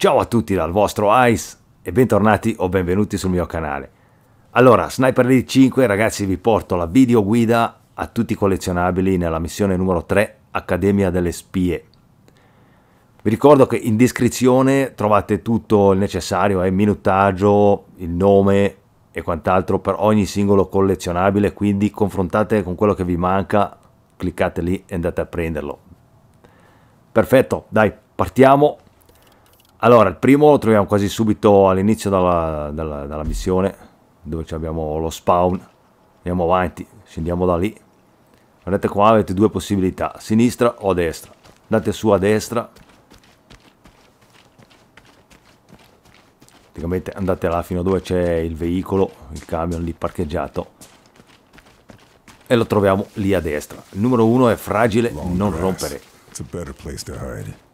Ciao a tutti dal vostro Ice e bentornati o benvenuti sul mio canale. Allora, Sniper League 5 ragazzi vi porto la video guida a tutti i collezionabili nella missione numero 3 Accademia delle Spie. Vi ricordo che in descrizione trovate tutto il necessario, eh, minutaggio, il nome e quant'altro per ogni singolo collezionabile, quindi confrontate con quello che vi manca, cliccate lì e andate a prenderlo. Perfetto, dai, partiamo allora, il primo lo troviamo quasi subito all'inizio della, dalla, dalla missione, dove abbiamo lo spawn. Andiamo avanti, scendiamo da lì. Vedete qua, avete due possibilità, sinistra o destra. Andate su a destra. Praticamente andate là fino a dove c'è il veicolo, il camion lì parcheggiato. E lo troviamo lì a destra. Il numero uno è fragile, non rompere. It's a better place to hide.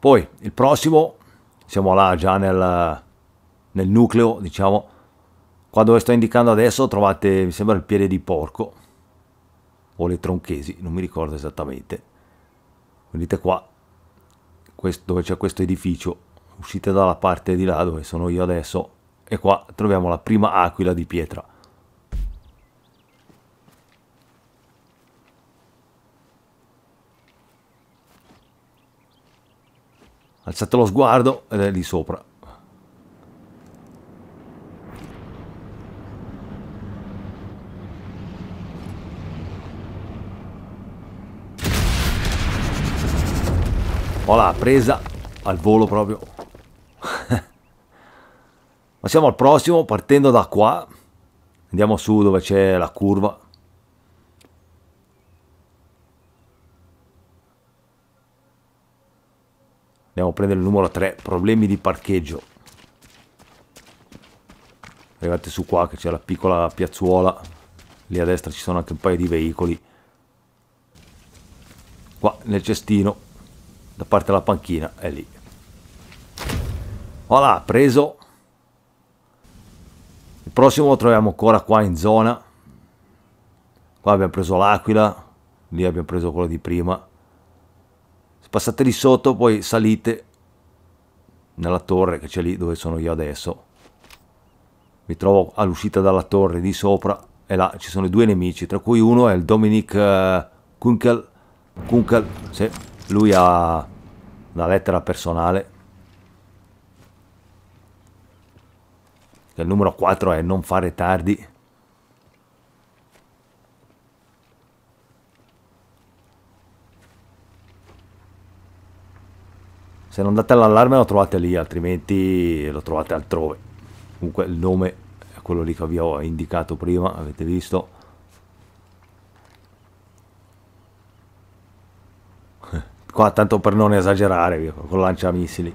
Poi il prossimo, siamo là già nel, nel nucleo, diciamo, qua dove sto indicando adesso trovate, mi sembra, il piede di porco o le tronchesi, non mi ricordo esattamente. Vedete qua, questo, dove c'è questo edificio, uscite dalla parte di là dove sono io adesso e qua troviamo la prima aquila di pietra. alzate lo sguardo ed eh, è lì sopra. Voilà, presa al volo proprio. passiamo al prossimo, partendo da qua. Andiamo su dove c'è la curva. Andiamo prendere il numero 3, problemi di parcheggio. Arrivate su qua che c'è la piccola piazzuola, lì a destra ci sono anche un paio di veicoli. Qua nel cestino, da parte della panchina, è lì. Voilà, preso. Il prossimo lo troviamo ancora qua in zona. Qua abbiamo preso l'aquila, lì abbiamo preso quello di prima passate lì sotto, poi salite nella torre che c'è lì dove sono io adesso. Mi trovo all'uscita dalla torre di sopra e là ci sono due nemici, tra cui uno è il Dominic uh, Kunkel. Kunkel, sì, lui ha una lettera personale. Che il numero 4 è non fare tardi. se non date l'allarme lo trovate lì, altrimenti lo trovate altrove. Comunque il nome è quello lì che vi ho indicato prima, avete visto. Qua tanto per non esagerare, con lanciamissili.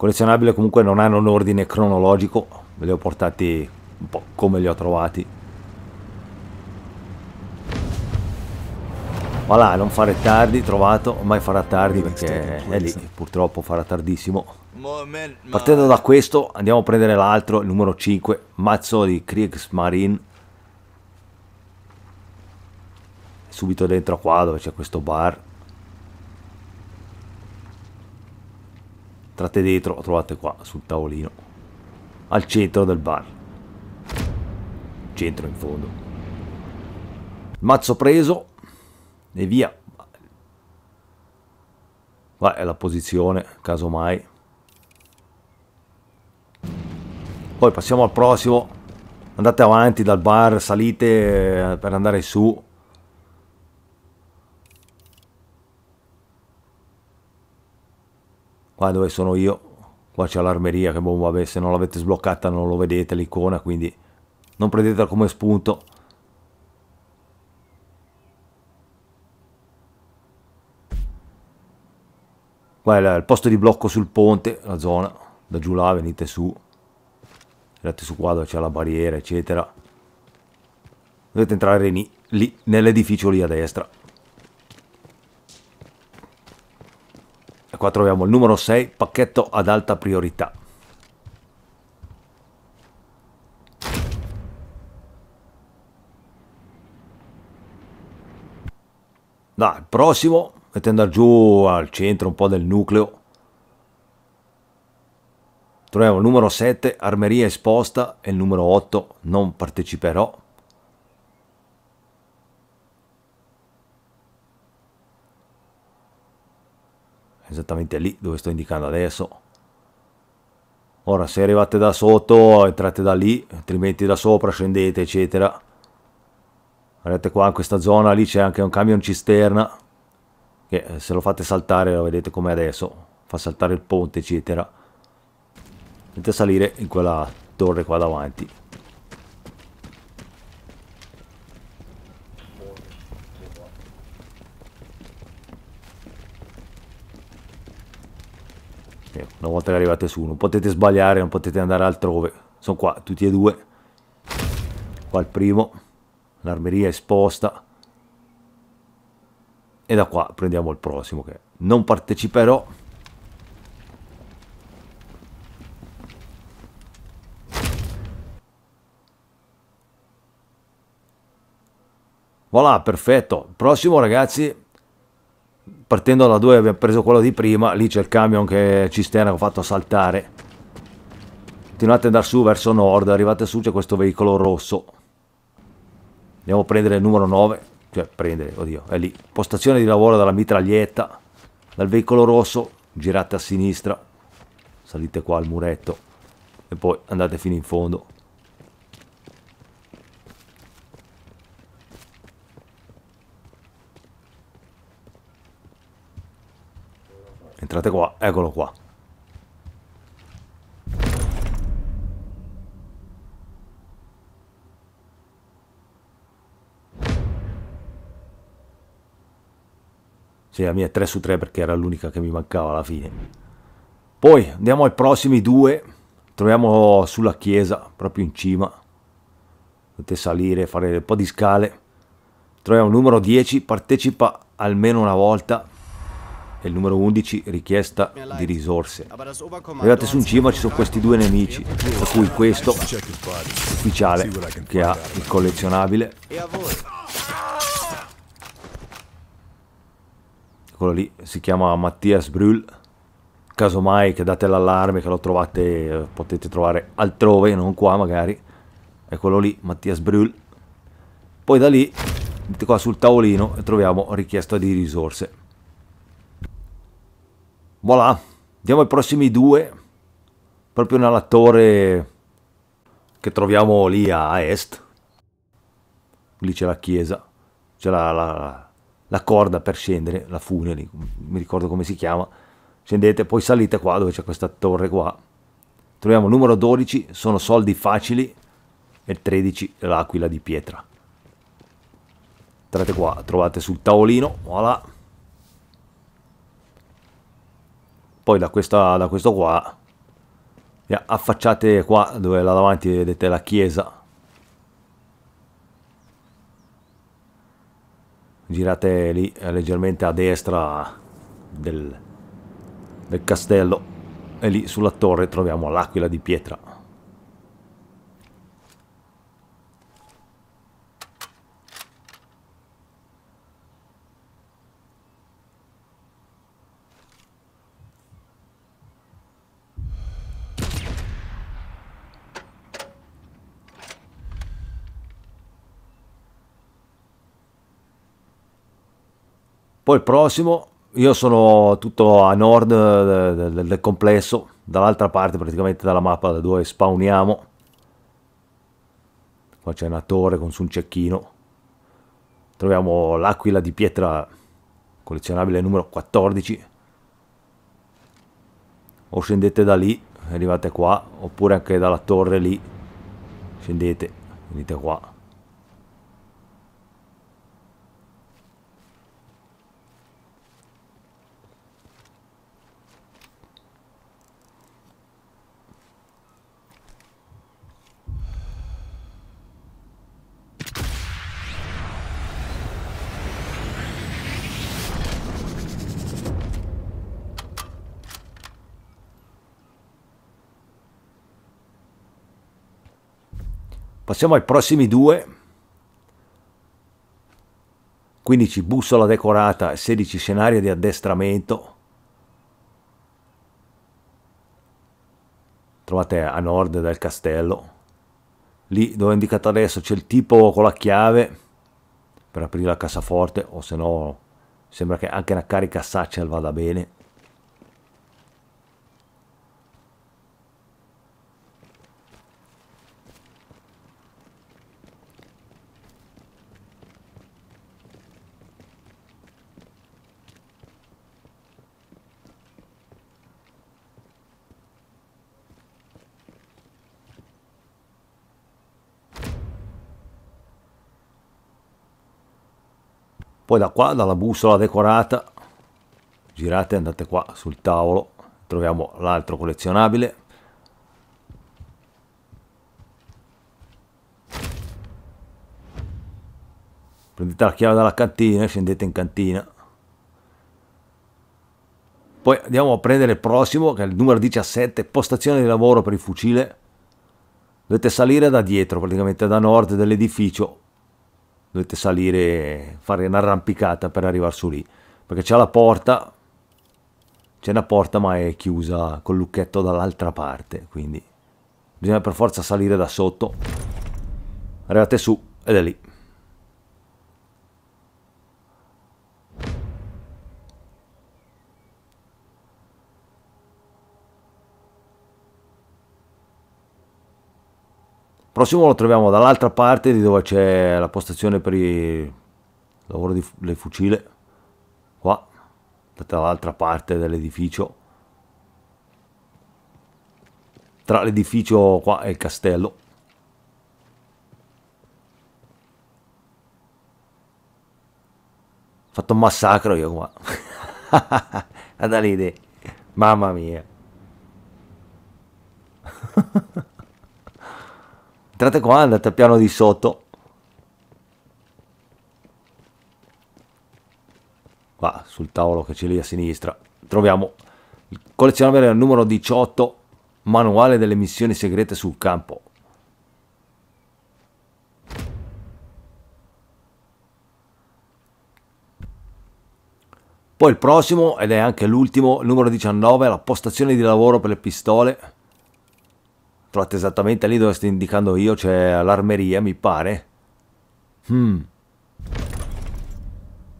collezionabili comunque non hanno un ordine cronologico, ve li ho portati un po' come li ho trovati. Voilà, non fare tardi, trovato, mai farà tardi perché è lì, purtroppo farà tardissimo. Partendo da questo andiamo a prendere l'altro, il numero 5, mazzo di Kriegsmarine. Subito dentro qua dove c'è questo bar. entrate dentro, lo trovate qua sul tavolino, al centro del bar. Centro in fondo. Mazzo preso e via. Qua è la posizione, casomai. Poi passiamo al prossimo. Andate avanti dal bar, salite eh, per andare su qua dove sono io, qua c'è l'armeria che bomba vabbè se non l'avete sbloccata non lo vedete l'icona, quindi non prendetela come spunto. Qua è il posto di blocco sul ponte, la zona, da giù là venite su, andate su qua dove c'è la barriera eccetera. Dovete entrare lì, lì nell'edificio lì a destra. Qua troviamo il numero 6, pacchetto ad alta priorità. Dai, il prossimo, mettendo giù al centro un po' del nucleo. Troviamo il numero 7, armeria esposta, e il numero 8, non parteciperò. esattamente lì dove sto indicando adesso ora se arrivate da sotto entrate da lì altrimenti da sopra scendete eccetera vedete qua in questa zona lì c'è anche un camion cisterna che eh, se lo fate saltare lo vedete come adesso fa saltare il ponte eccetera andate salire in quella torre qua davanti una volta che arrivate su non potete sbagliare non potete andare altrove sono qua tutti e due qua il primo l'armeria esposta e da qua prendiamo il prossimo che non parteciperò Voilà, perfetto. Prossimo ragazzi partendo dalla 2 abbiamo preso quello di prima, lì c'è il camion che cisterna che ho fatto saltare. Continuate ad andare su verso nord, arrivate su c'è questo veicolo rosso. Andiamo a prendere il numero 9, cioè prendere, oddio, è lì. Postazione di lavoro dalla mitraglietta, dal veicolo rosso, girate a sinistra, salite qua al muretto e poi andate fino in fondo. Entrate qua, eccolo qua. Sì, la mia è 3 su 3 perché era l'unica che mi mancava alla fine. Poi andiamo ai prossimi due. Troviamo sulla chiesa, proprio in cima. Potete salire, fare un po' di scale. Troviamo il numero 10, partecipa almeno una volta e il numero 11 richiesta di risorse. Arrivate su in cima ci sono questi due nemici, tra cui questo ufficiale che ha il collezionabile. Quello lì si chiama Mattias Brühl. Casomai che date l'allarme, che lo trovate, potete trovare altrove, non qua magari. È quello lì, Mattias Brühl. Poi da lì, qua sul tavolino, troviamo richiesta di risorse Voilà, andiamo ai prossimi due, proprio nella torre che troviamo lì a est, lì c'è la chiesa, c'è la, la, la, corda per scendere, la fune lì, mi ricordo come si chiama, scendete, poi salite qua dove c'è questa torre qua, troviamo il numero 12, sono soldi facili, e il 13 l'aquila di pietra. Entrate qua, trovate sul tavolino, voilà. poi da, questa, da questo qua affacciate qua dove là davanti vedete la chiesa girate lì leggermente a destra del, del castello e lì sulla torre troviamo l'aquila di pietra Poi il prossimo, io sono tutto a nord eh, del, del, del complesso, dall'altra parte praticamente dalla mappa da dove spawniamo. Qua c'è una torre con su un cecchino. Troviamo l'aquila di pietra collezionabile numero 14. O scendete da lì, arrivate qua, oppure anche dalla torre lì, scendete, venite qua. Passiamo ai prossimi due. 15 bussola decorata, 16 scenario di addestramento. Trovate a nord del castello. Lì dove è indicato adesso c'è il tipo con la chiave per aprire la cassaforte o se no sembra che anche una carica satchel vada bene. poi da qua dalla bussola decorata girate andate qua sul tavolo troviamo l'altro collezionabile prendete la chiave dalla cantina e scendete in cantina poi andiamo a prendere il prossimo che è il numero 17 postazione di lavoro per il fucile dovete salire da dietro praticamente da nord dell'edificio dovete salire, fare un'arrampicata per arrivare su lì, perché c'è la porta, c'è una porta ma è chiusa col lucchetto dall'altra parte, quindi bisogna per forza salire da sotto, arrivate su ed è lì. prossimo lo troviamo dall'altra parte di dove c'è la postazione per il lavoro del fucile qua dall'altra parte dell'edificio tra l'edificio qua e il castello ho fatto un massacro io qua guarda le idee mamma mia Entrate qua, andate al piano di sotto. Qua, sul tavolo che c'è lì a sinistra, troviamo il collezionabile numero 18, manuale delle missioni segrete sul campo. Poi il prossimo, ed è anche l'ultimo, numero 19, la postazione di lavoro per le pistole. Trovate esattamente lì dove sto indicando io, c'è cioè l'armeria, mi pare. Hmm.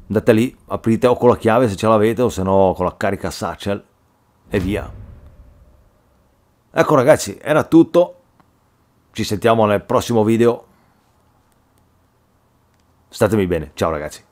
Andate lì, aprite o con la chiave se ce l'avete o se no con la carica satchel e via. Ecco ragazzi, era tutto. Ci sentiamo nel prossimo video. Statemi bene, ciao ragazzi.